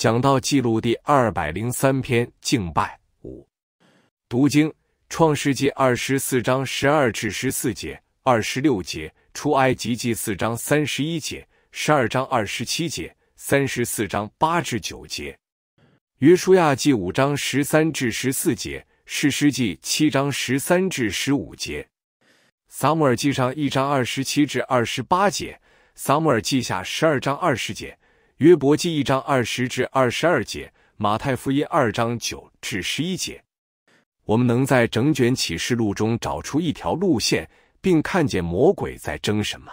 讲到记录第二百零三篇敬拜五，读经创世纪二十四章十二至十四节、二十六节，出埃及记四章三十一节、十二章二十七节、三十四章八至九节，约书亚记五章十三至十四节，士师记七章十三至十五节，撒母耳记上一章二十七至二十八节，撒母耳记下十二章二十节。约伯记一章二十至二十二节，马太福音二章九至十一节。我们能在整卷启示录中找出一条路线，并看见魔鬼在争什么？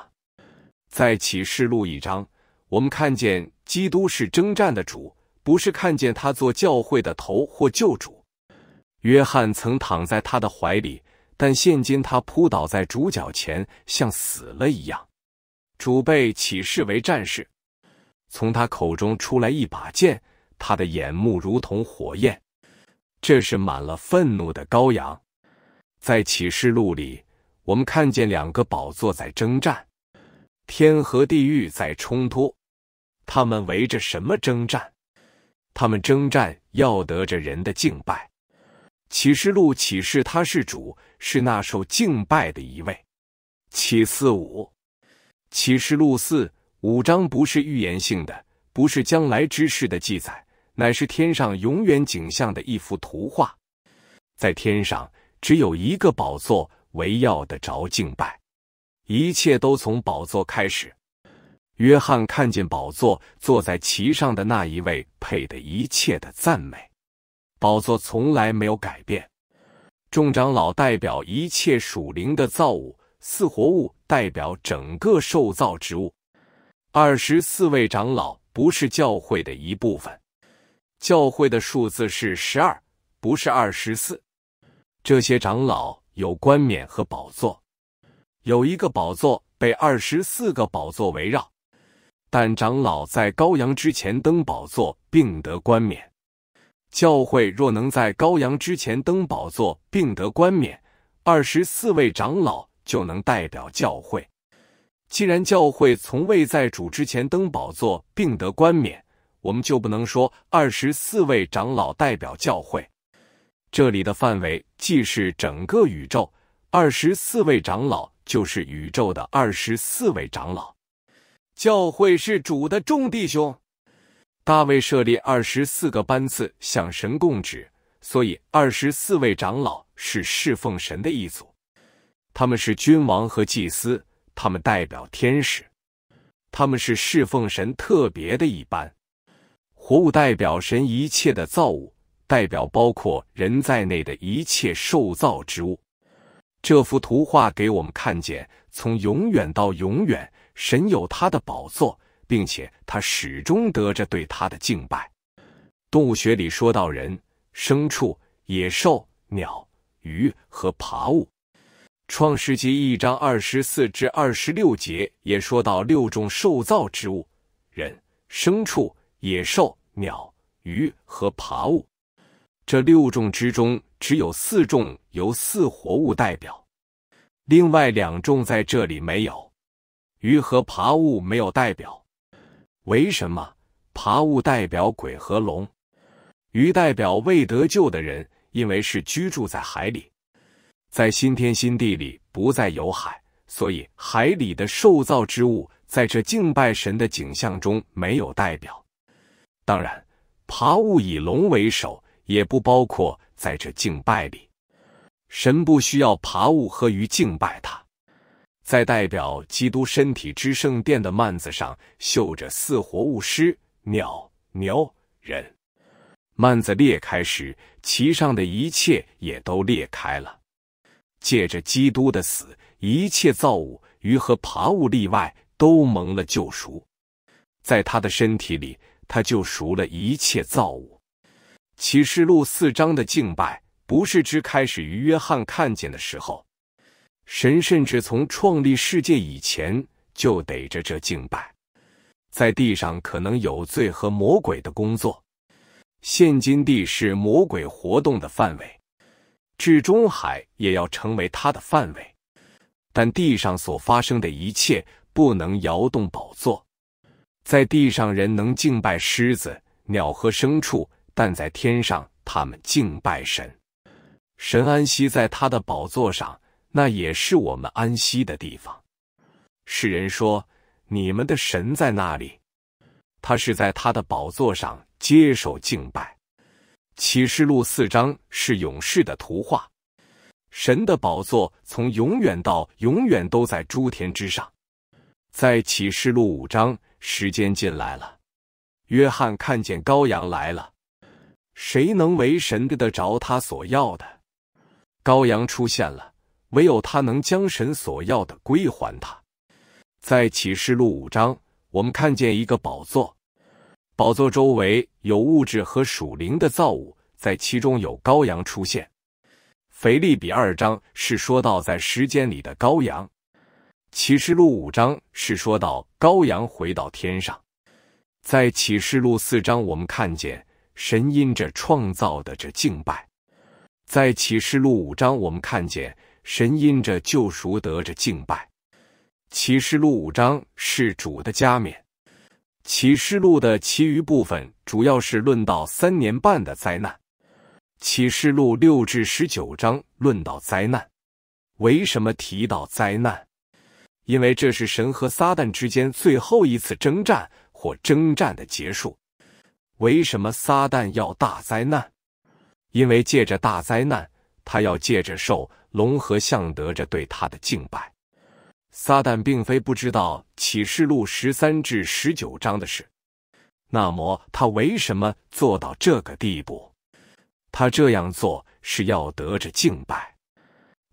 在启示录一章，我们看见基督是征战的主，不是看见他做教会的头或救主。约翰曾躺在他的怀里，但现今他扑倒在主脚前，像死了一样。主被启示为战士。从他口中出来一把剑，他的眼目如同火焰，这是满了愤怒的羔羊。在启示录里，我们看见两个宝座在征战，天和地狱在冲突。他们围着什么征战？他们征战要得着人的敬拜。启示录启示他是主，是那受敬拜的一位。启四五，启示录四。五章不是预言性的，不是将来之事的记载，乃是天上永远景象的一幅图画。在天上只有一个宝座，唯要得着敬拜。一切都从宝座开始。约翰看见宝座，坐在其上的那一位，配的一切的赞美。宝座从来没有改变。众长老代表一切属灵的造物，四活物代表整个受造之物。二十四位长老不是教会的一部分，教会的数字是十二，不是二十四。这些长老有冠冕和宝座，有一个宝座被二十四个宝座围绕。但长老在羔羊之前登宝座并得冠冕。教会若能在羔羊之前登宝座并得冠冕，二十四位长老就能代表教会。既然教会从未在主之前登宝座并得冠冕，我们就不能说二十四位长老代表教会。这里的范围既是整个宇宙，二十四位长老就是宇宙的二十四位长老。教会是主的众弟兄。大卫设立二十四个班次向神供职，所以二十四位长老是侍奉神的一组。他们是君王和祭司。他们代表天使，他们是侍奉神特别的一般。活物代表神一切的造物，代表包括人在内的一切受造之物。这幅图画给我们看见，从永远到永远，神有他的宝座，并且他始终得着对他的敬拜。动物学里说到人、牲畜、野兽、鸟、鱼和爬物。创世纪一章二十四至二十六节也说到六种受造之物：人、牲畜、野兽、鸟、鱼和爬物。这六种之中，只有四种由四活物代表，另外两种在这里没有。鱼和爬物没有代表，为什么？爬物代表鬼和龙，鱼代表未得救的人，因为是居住在海里。在新天新地里不再有海，所以海里的受造之物在这敬拜神的景象中没有代表。当然，爬物以龙为首，也不包括在这敬拜里。神不需要爬物和鱼敬拜他。在代表基督身体之圣殿的幔子上，绣着四活物：狮、鸟、牛、人。幔子裂开时，其上的一切也都裂开了。借着基督的死，一切造物，鱼和爬物例外，都蒙了救赎。在他的身体里，他救赎了一切造物。启示录四章的敬拜，不是只开始于约翰看见的时候。神甚至从创立世界以前，就逮着这敬拜。在地上可能有罪和魔鬼的工作。现今地是魔鬼活动的范围。至中海也要成为他的范围，但地上所发生的一切不能摇动宝座。在地上人能敬拜狮子、鸟和牲畜，但在天上他们敬拜神。神安息在他的宝座上，那也是我们安息的地方。世人说：“你们的神在那里？”他是在他的宝座上接受敬拜。启示录四章是勇士的图画，神的宝座从永远到永远都在诸天之上。在启示录五章，时间进来了，约翰看见羔羊来了，谁能为神得得着他所要的？羔羊出现了，唯有他能将神所要的归还他。在启示录五章，我们看见一个宝座。宝座周围有物质和属灵的造物，在其中有羔羊出现。腓立比二章是说到在时间里的羔羊。启示录五章是说到羔羊回到天上。在启示录四章，我们看见神因着创造的这敬拜；在启示录五章，我们看见神因着救赎得这敬拜。启示录五章是主的加冕。启示录的其余部分主要是论到三年半的灾难。启示录六至十九章论到灾难。为什么提到灾难？因为这是神和撒旦之间最后一次征战或征战的结束。为什么撒旦要大灾难？因为借着大灾难，他要借着受龙和象得着对他的敬拜。撒旦并非不知道启示录十三至十九章的事，那么他为什么做到这个地步？他这样做是要得着敬拜，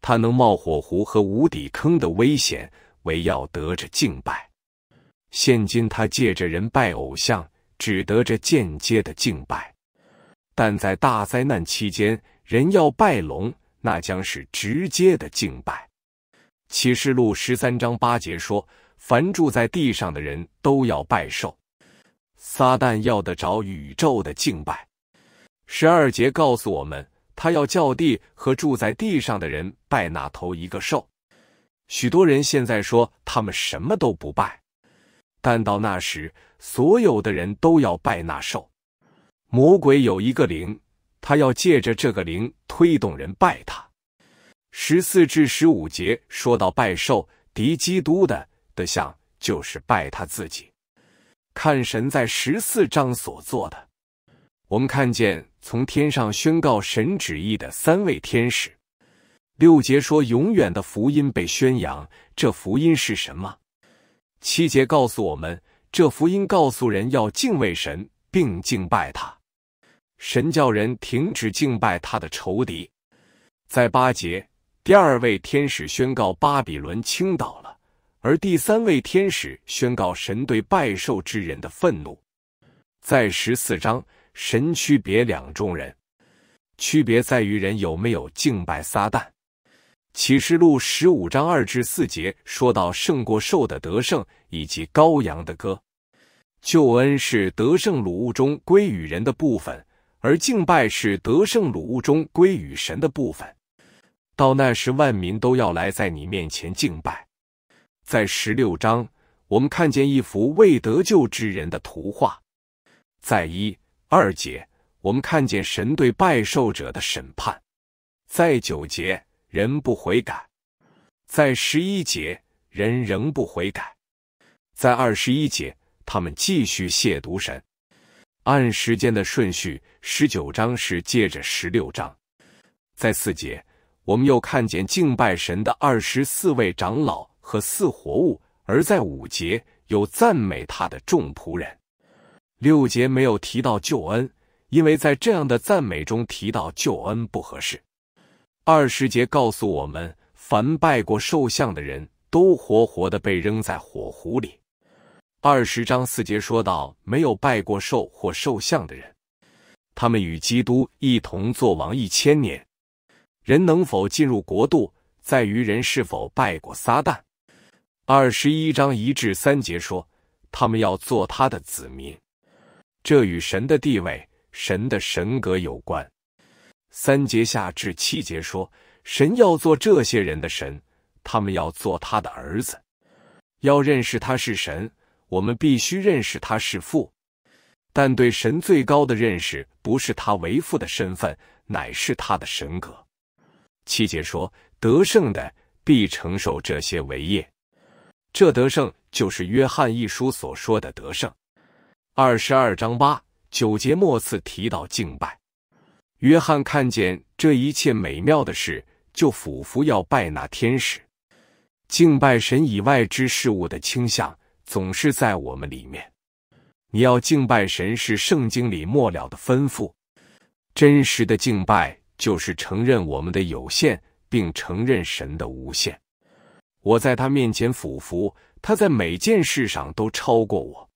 他能冒火湖和无底坑的危险，为要得着敬拜。现今他借着人拜偶像，只得着间接的敬拜；但在大灾难期间，人要拜龙，那将是直接的敬拜。启示录十三章八节说：“凡住在地上的人都要拜寿。”撒旦要得着宇宙的敬拜。十二节告诉我们，他要叫地和住在地上的人拜那头一个兽。许多人现在说他们什么都不拜，但到那时，所有的人都要拜那兽。魔鬼有一个灵，他要借着这个灵推动人拜他。十四至十五节说到拜受敌基督的的像，就是拜他自己。看神在十四章所做的，我们看见从天上宣告神旨意的三位天使。六节说永远的福音被宣扬，这福音是什么？七节告诉我们，这福音告诉人要敬畏神，并敬拜他。神叫人停止敬拜他的仇敌，在八节。第二位天使宣告巴比伦倾倒了，而第三位天使宣告神对拜受之人的愤怒。在十四章，神区别两众人，区别在于人有没有敬拜撒旦。启示录十五章二至四节说到胜过受的得胜以及羔羊的歌。救恩是得胜鲁物中归于人的部分，而敬拜是得胜鲁物中归于神的部分。到那时，万民都要来在你面前敬拜。在十六章，我们看见一幅未得救之人的图画；在一二节，我们看见神对拜受者的审判；在九节，人不悔改；在十一节，人仍不悔改；在二十一节，他们继续亵渎神。按时间的顺序，十九章是借着十六章。在四节。我们又看见敬拜神的二十四位长老和四活物，而在五节有赞美他的众仆人。六节没有提到救恩，因为在这样的赞美中提到救恩不合适。二十节告诉我们，凡拜过兽像的人都活活的被扔在火湖里。二十章四节说到，没有拜过兽或兽像的人，他们与基督一同做王一千年。人能否进入国度，在于人是否拜过撒旦。二十一章一至三节说，他们要做他的子民，这与神的地位、神的神格有关。三节下至七节说，神要做这些人的神，他们要做他的儿子。要认识他是神，我们必须认识他是父。但对神最高的认识，不是他为父的身份，乃是他的神格。七节说：“得胜的必承受这些为业。”这得胜就是约翰一书所说的得胜。二十二章八九节末次提到敬拜。约翰看见这一切美妙的事，就俯伏要拜那天使。敬拜神以外之事物的倾向，总是在我们里面。你要敬拜神，是圣经里末了的吩咐。真实的敬拜。就是承认我们的有限，并承认神的无限。我在他面前俯伏，他在每件事上都超过我。